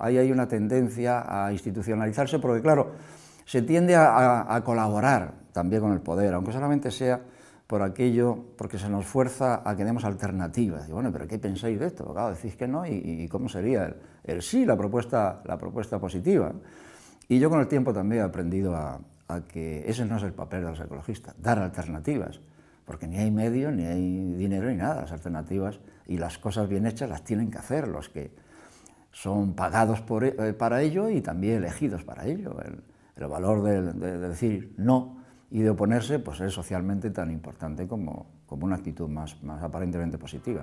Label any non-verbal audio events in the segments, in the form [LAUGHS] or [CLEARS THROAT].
ahí hay una tendencia a institucionalizarse porque, claro, se tiende a, colaborar también con el poder, aunque solamente sea por aquello, porque se nos fuerza a que demos alternativas. Y bueno, pero ¿qué pensáis de esto? claro, decís que no, y, cómo sería el, sí, la propuesta, la propuesta positiva. Y yo con el tiempo también he aprendido a, a, que ese no es el papel de los ecologistas, dar alternativas, porque ni hay medio, ni hay dinero, ni nada. Las alternativas y las cosas bien hechas las tienen que hacer los que, son pagados e, eh, para ello y también elegidos para ello. El, valor de, decir no y de oponerse pues es socialmente tan importante como, una actitud más, aparentemente positiva.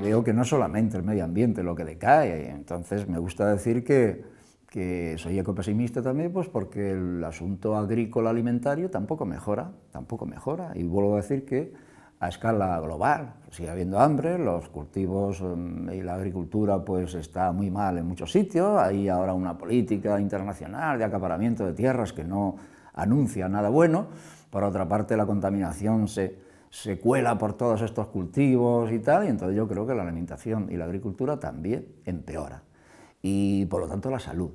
Y veo que no solamente el medio ambiente lo que decae, entonces me gusta decir que, que soy ecopesimista también, pues porque el asunto agrícola alimentario tampoco mejora, tampoco mejora. Y vuelvo a decir que a escala global. Sigue habiendo hambre, los cultivos mm, y la agricultura pues está muy mal en muchos sitios, hay ahora una política internacional de acaparamiento de tierras que no anuncia nada bueno. Por otra parte, la contaminación se, se cuela por todos estos cultivos y tal, y entonces yo creo que la alimentación y la agricultura también empeora. Y por lo tanto la salud,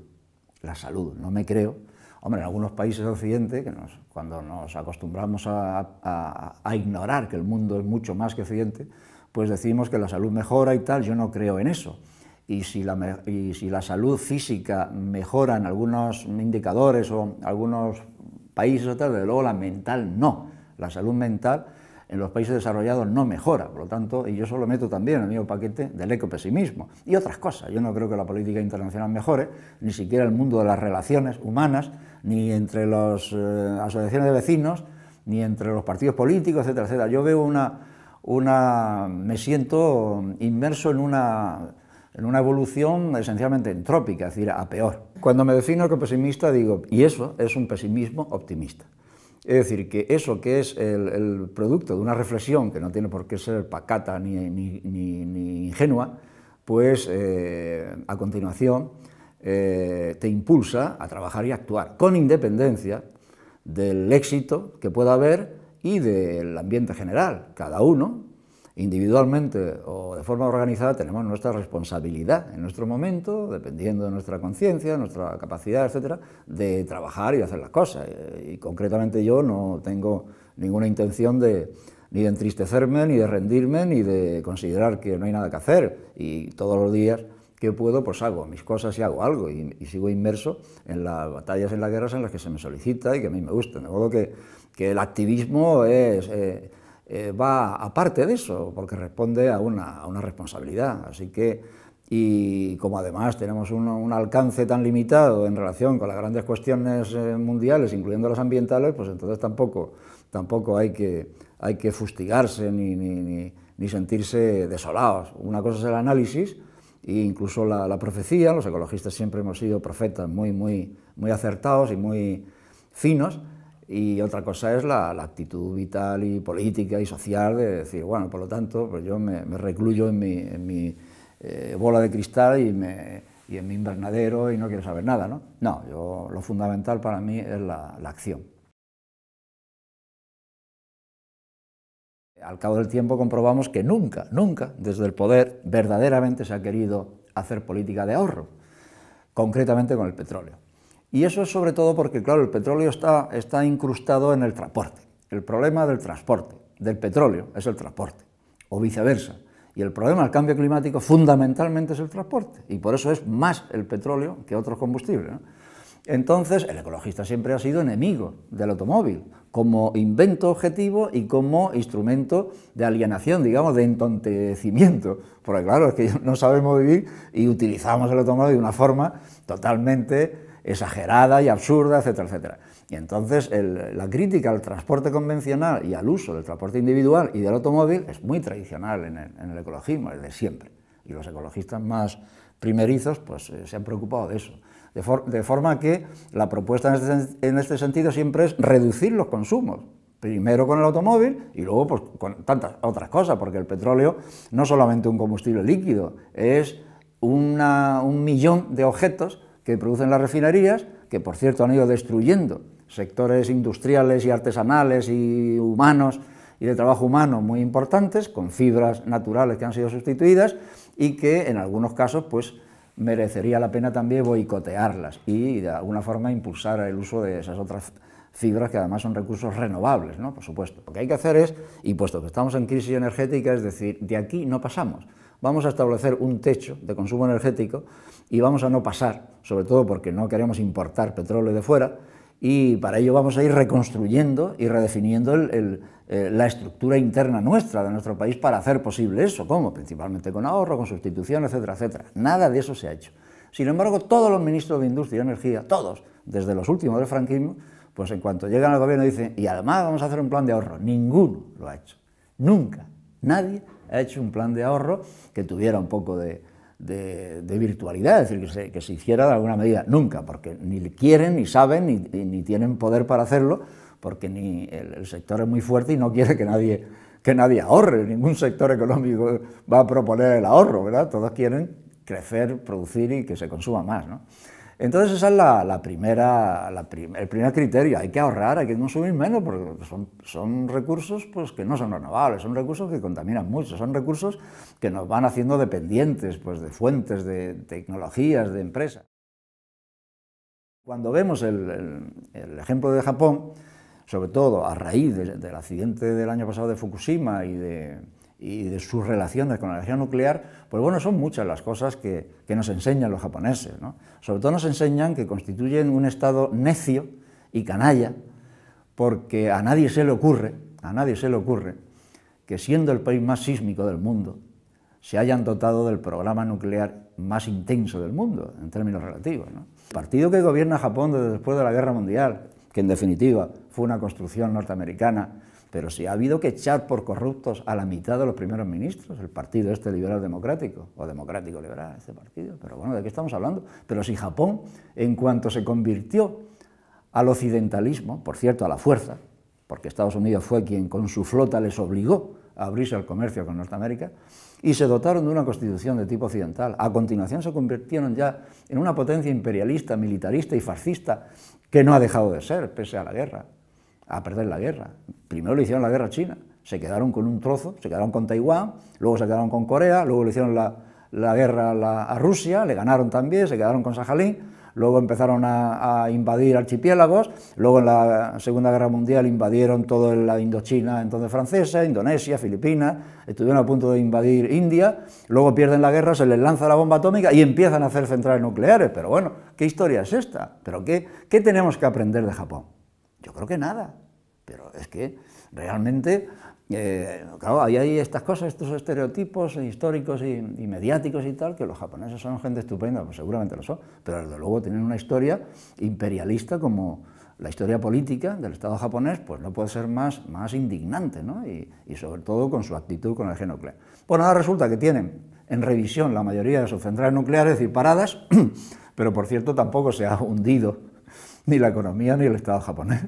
la salud, no me creo Hombre, en algunos países occidentales que cuando nos acostumbramos a, ignorar que el mundo es mucho más que Occidente, pues decimos que la salud mejora y tal, yo no creo en eso. Y si la, salud física mejora en algunos indicadores o algunos países tal, desde luego la mental no. La salud mental en los países desarrollados no mejora. Por lo tanto, y yo solo meto también el mismo paquete del eco-pesimismo y otras cosas. Yo no creo que la política internacional mejore, ni siquiera el mundo de las relaciones humanas, ni entre las eh, asociaciones de vecinos, ni entre los partidos políticos, etcétera, etcétera. Yo veo una, una me siento inmerso en una en una evolución esencialmente entrópica, es decir, a peor. Cuando me defino ecopesimista pesimista digo, y eso es un pesimismo optimista. Es decir, que eso que es el, producto de una reflexión que no tiene por qué ser pacata ni, ingenua, pues eh, a continuación eh, te impulsa a trabajar y actuar, con independencia del éxito que pueda haber y del ambiente general. Cada uno individualmente o de forma organizada tenemos nuestra responsabilidad en nuestro momento, dependiendo de nuestra conciencia, nuestra capacidad, etcétera, de trabajar y hacer las cosas. Eh, y concretamente yo no tengo ninguna intención de ni de entristecerme, ni de rendirme, ni de considerar que no hay nada que hacer. Y todos los días que puedo, pues hago mis cosas y hago algo. Y, sigo inmerso en las batallas, en las guerras en las que se me solicita y que a mí me gustan. De modo que, que el activismo es... Eh, eh, va aparte de eso, porque responde a una, responsabilidad. Así que, y como además tenemos un, alcance tan limitado en relación con las grandes cuestiones eh, mundiales, incluyendo las ambientales, pues entonces tampoco, tampoco hay, que, fustigarse ni, sentirse desolados. Una cosa es el análisis, e incluso la, la, profecía, los ecologistas siempre hemos sido profetas muy, muy, muy acertados y muy finos, y otra cosa es la, actitud vital y política y social de decir, bueno, por lo tanto, pues yo me, recluyo en mi, eh, bola de cristal y, en mi invernadero y no quiero saber nada, ¿no? No, lo fundamental para mí es la acción. Al cabo del tiempo comprobamos que nunca, nunca, desde el poder verdaderamente se ha querido hacer política de ahorro, concretamente con el petróleo. Y eso es sobre todo porque, claro, el petróleo está, incrustado en el transporte. El problema del transporte, del petróleo, es el transporte, o viceversa. Y el problema del cambio climático fundamentalmente es el transporte, y por eso es más el petróleo que otros combustibles. Entonces, el ecologista siempre ha sido enemigo del automóvil, como invento objetivo y como instrumento de alienación, digamos, de entontecimiento. Porque claro, es que [LAUGHS] no sabemos vivir y utilizamos el automóvil de una forma totalmente exagerada y absurda, etcétera, etcétera. Y entonces la crítica al transporte convencional y al uso del transporte individual y del automóvil es muy tradicional en el, ecologismo, el ecologismo, siempre. Y los ecologistas más primerizos pues, eh, se han preocupado de eso. De, forma que la propuesta este en este, sentido siempre es reducir los consumos. Primero con el automóvil y luego pues, con tantas otras cosas, porque el petróleo no es solamente un combustible líquido, es un millón de objetos que producen las refinerías, que por cierto han ido destruyendo sectores industriales y artesanales y humanos y de trabajo humano muy importantes, con fibras naturales que han sido sustituidas y que en algunos casos pues merecería la pena también boicotearlas y de alguna forma impulsar el uso de esas otras fibras que además son recursos renovables, ¿no? Por supuesto. Lo que hay que hacer es, y puesto que estamos en crisis energética, es decir, de aquí no pasamos vamos a establecer un techo de consumo energético y vamos a no pasar, sobre todo porque no queremos importar petróleo de fuera, y para ello vamos a ir reconstruyendo y redefiniendo eh, la estructura interna nuestra, de nuestro país, para hacer posible eso. ¿Cómo? Principalmente con ahorro, con sustitución, etcétera, etcétera. Nada de eso se ha hecho. Sin embargo, todos los ministros de Industria y Energía, todos, desde los últimos del franquismo, pues en cuanto llegan al gobierno dicen, y además vamos a hacer un plan de ahorro. Ninguno lo ha hecho. Nunca. Nadie ha hecho un plan de ahorro que tuviera un poco de, virtualidad, es decir, que se, hiciera de alguna medida. Nunca, porque ni quieren, ni saben, ni, tienen poder para hacerlo, porque ni el, sector es muy fuerte y no quiere que nadie, que nadie ahorre. Ningún sector económico va a proponer el ahorro, ¿verdad? Todos quieren crecer, producir y que se consuma más, ¿no? Entonces esa es el primer criterio, hay que ahorrar, hay que consumir menos, porque son, recursos pues, que no son renovables, son recursos que contaminan mucho, son recursos que nos van haciendo dependientes pues, de fuentes, de tecnologías, de empresas. Cuando vemos el, ejemplo de Japón, sobre todo a raíz del accidente del año pasado de Fukushima y de, y de sus relaciones con la energía nuclear, pues bueno, son muchas las cosas que, nos enseñan los japoneses. ¿no? Sobre todo nos enseñan que constituyen un Estado necio y canalla, porque a nadie se le ocurre, a nadie se le ocurre, que siendo el país más sísmico del mundo, se hayan dotado del programa nuclear más intenso del mundo, en términos relativos. El partido que gobierna Japón desde después de la Guerra Mundial, que en definitiva fue una construcción norteamericana, pero si ha habido que echar por corruptos a la mitad de los primeros ministros, el partido este liberal democrático, o democrático liberal, este partido, pero bueno, ¿de qué estamos hablando? Pero si Japón, en cuanto se convirtió al occidentalismo, por cierto, a la fuerza, porque Estados Unidos fue quien con su flota les obligó a abrirse al comercio con Norteamérica, y se dotaron de una constitución de tipo occidental. A continuación se convirtieron ya en una potencia imperialista, militarista y fascista que no ha dejado de ser, pese a la guerra a perder la guerra. Primero le hicieron la guerra a China, se quedaron con un trozo, se quedaron con Taiwán, luego se quedaron con Corea, luego le hicieron la, guerra a, Rusia, le ganaron también, se quedaron con Sajalín, luego empezaron a, invadir archipiélagos, luego en la Segunda Guerra Mundial invadieron toda la Indochina entonces francesa, Indonesia, Filipinas, estuvieron a punto de invadir India, luego pierden la guerra, se les lanza la bomba atómica y empiezan a hacer centrales nucleares. Pero bueno, ¿qué historia es esta? ¿Pero qué, qué tenemos que aprender de Japón? Yo creo que nada. Pero es que realmente, eh, claro, ahí hay estas cosas, estos estereotipos históricos y, mediáticos y tal, que los japoneses son gente estupenda, pues seguramente lo son, pero desde luego tienen una historia imperialista como la historia política del Estado japonés, pues no puede ser más, más indignante, ¿no? Y, sobre todo con su actitud con el eje nuclear. Pues nada, resulta que tienen en revisión la mayoría de sus centrales nucleares y paradas, [CLEARS THROAT] pero por cierto tampoco se ha hundido ni la economía ni el Estado japonés.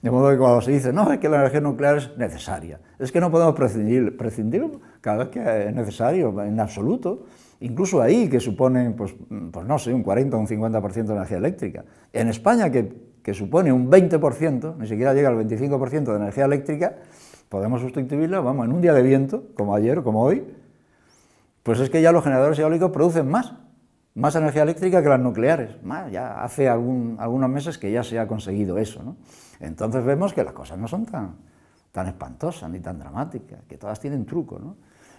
De modo que cuando se dice, no, es que la energía nuclear es necesaria, es que no podemos prescindir, prescindir cada vez que es necesario, en absoluto, incluso ahí que suponen, pues, pues no sé, un 40 o un 50% de energía eléctrica. En España, que, supone un 20%, ni siquiera llega al 25% de energía eléctrica, podemos sustituirla, vamos, en un día de viento, como ayer, como hoy, pues es que ya los generadores eólicos producen más más energía eléctrica que las nucleares. ya hace algunos meses que ya se ha conseguido eso. Entonces vemos que las cosas no son tan, tan espantosas ni tan dramáticas, que todas tienen truco.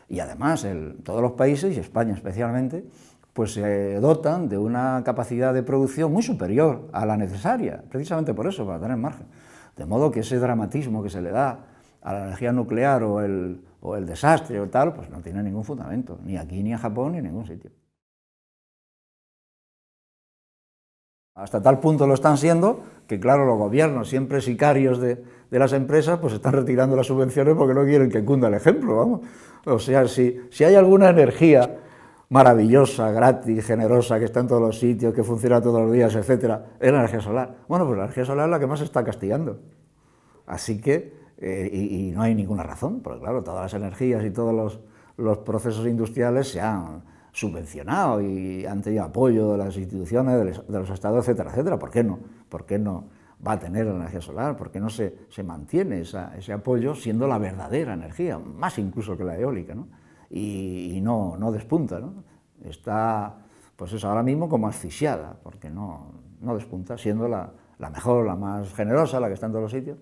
Y además todos los países, y España especialmente, pues se eh, dotan de una capacidad de producción muy superior a la necesaria, precisamente por eso, para tener margen. De modo que ese dramatismo que se le da a la energía nuclear o el, o el desastre o tal, pues no tiene ningún fundamento, ni aquí, ni en Japón, ni en ningún sitio. Hasta tal punto lo están siendo que, claro, los gobiernos, siempre sicarios de, las empresas, pues están retirando las subvenciones porque no quieren que cunda el ejemplo, vamos. O sea, si, hay alguna energía maravillosa, gratis, generosa, que está en todos los sitios, que funciona todos los días, etcétera, es la energía solar. Bueno, pues la energía solar es la que más se está castigando. Así que, eh, y, no hay ninguna razón, porque claro, todas las energías y todos los procesos industriales se han, subvencionado y ante tenido apoyo de las instituciones, de los estados, etcétera, etcétera. ¿Por qué no? ¿Por qué no va a tener energía solar? ¿Por qué no se, se mantiene ese apoyo siendo la verdadera energía, más incluso que la eólica, ¿no? Y, no, no despunta, ¿no? Está, pues es ahora mismo como asfixiada, porque no, no despunta, siendo la, mejor, la más generosa, la que está en todos los sitios,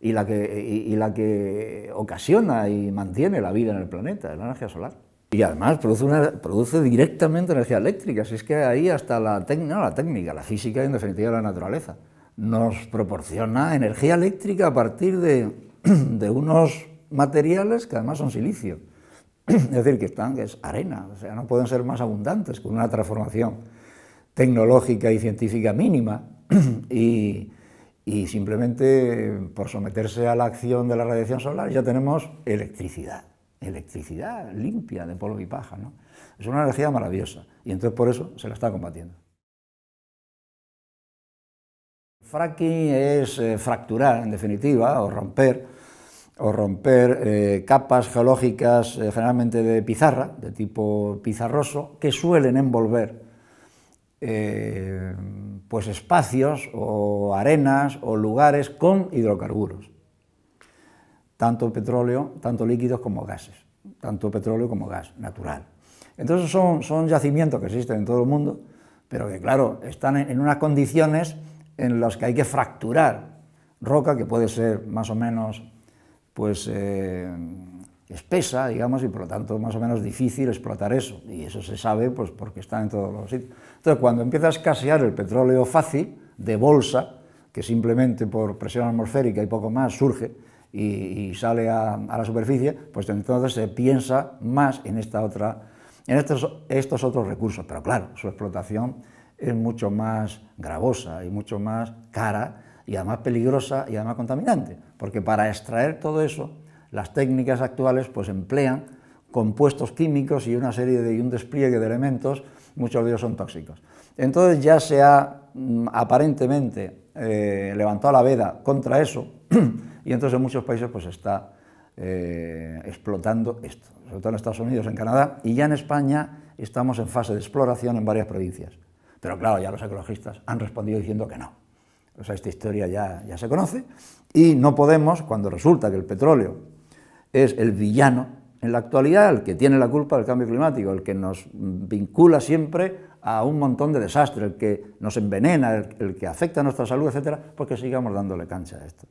y la que, y la que ocasiona y mantiene la vida en el planeta, la energía solar. Y además produce, directamente energía eléctrica, si es que ahí hasta la, la técnica, la física y en definitiva la naturaleza nos proporciona energía eléctrica a partir de, [CLEARS THROAT] unos materiales que además son silicio. [CLEARS THROAT] Es decir, que están, es arena, o sea, no pueden ser más abundantes con una transformación tecnológica y científica mínima [CLEARS THROAT] y simplemente por someterse a la acción de la radiación solar ya tenemos electricidad electricidad limpia de polvo y paja. Es una energía maravillosa y entonces por eso se la está combatiendo. Fracking es eh, fracturar, en definitiva, o romper, o romper eh, capas geológicas eh, generalmente de pizarra, de tipo pizarroso, que suelen envolver pues espacios o arenas o lugares con hidrocarburos tanto petróleo, tanto líquidos como gases, tanto petróleo como gas natural. Entonces son, yacimientos que existen en todo el mundo, pero que claro, están en unas condiciones en las que hay que fracturar roca que puede ser más o menos pues eh, espesa, digamos, y por lo tanto más o menos difícil explotar eso. Y eso se sabe pues, porque están en todos los sitios. Entonces, cuando empieza a escasear el petróleo fácil, de bolsa, que simplemente por presión atmosférica y poco más surge, y, sale a, la superficie, pues entonces se piensa más en, esta otra, en estos, otros recursos. Pero claro, su explotación es mucho más gravosa y mucho más cara y además peligrosa y además contaminante, porque para extraer todo eso, las técnicas actuales pues emplean compuestos químicos y una serie de un despliegue de elementos, muchos de ellos son tóxicos. Entonces ya se ha mm, aparentemente eh, levantado la veda contra eso, [CLEARS THROAT] y entonces en muchos países pues está eh, explotando esto, sobre todo en Estados Unidos, en Canadá, y ya en España estamos en fase de exploración en varias provincias. Pero claro, ya los ecologistas han respondido diciendo que no. O sea, esta historia ya, se conoce y no podemos, cuando resulta que el petróleo es el villano en la actualidad, el que tiene la culpa del cambio climático, el que nos vincula siempre a un montón de desastres, el que nos envenena, el, que afecta a nuestra salud, etcétera, porque pues sigamos dándole cancha a esto.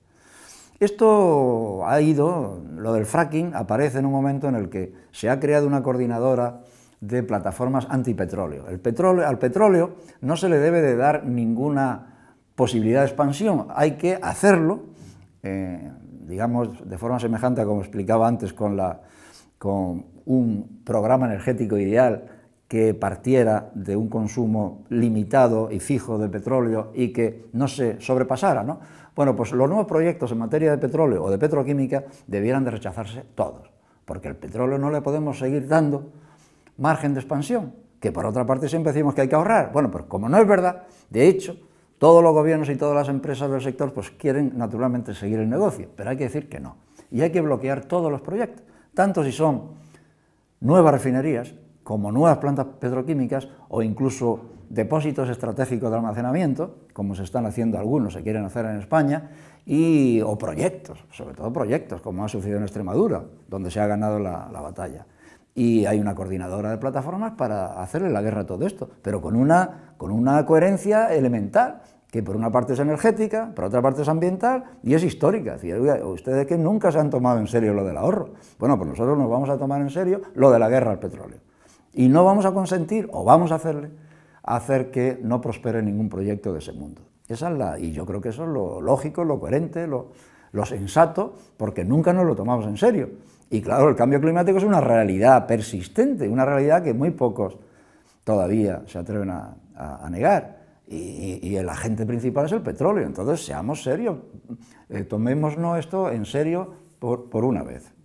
Esto ha ido, lo del fracking aparece en un momento en el que se ha creado una coordinadora de plataformas antipetróleo. El petróleo, al petróleo no se le debe de dar ninguna posibilidad de expansión, hay que hacerlo, eh, digamos, de forma semejante a como explicaba antes con un programa energético ideal que partiera de un consumo limitado y fijo de petróleo y que no se sobrepasara, ¿no? Bueno, pues los nuevos proyectos en materia de petróleo o de petroquímica debieran de rechazarse todos, porque el petróleo no le podemos seguir dando margen de expansión, que por otra parte siempre decimos que hay que ahorrar. Bueno, pues como no es verdad, de hecho, todos los gobiernos y todas las empresas del sector pues quieren naturalmente seguir el negocio, pero hay que decir que no. Y hay que bloquear todos los proyectos, tanto si son nuevas refinerías, como nuevas plantas petroquímicas o incluso depósitos estratégicos de almacenamiento, como se están haciendo algunos, se quieren hacer en España, y, o proyectos, sobre todo proyectos, como ha sucedido en Extremadura, donde se ha ganado la, batalla. Y hay una coordinadora de plataformas para hacerle la guerra a todo esto, pero con una, con una coherencia elemental, que por una parte es energética, por otra parte es ambiental y es histórica. ustedes que nunca se han tomado en serio lo del ahorro. Bueno, pues nosotros nos vamos a tomar en serio lo de la guerra al petróleo. Y no vamos a consentir, o vamos a hacerle, hacer que no prospere ningún proyecto de ese mundo. Esa es la, y yo creo que eso es lo lógico, lo coherente, lo, sensato, porque nunca nos lo tomamos en serio. Y claro, el cambio climático es una realidad persistente, una realidad que muy pocos todavía se atreven a, negar. Y, el agente principal es el petróleo. Entonces, seamos serios, eh, tomémonos esto en serio por una vez.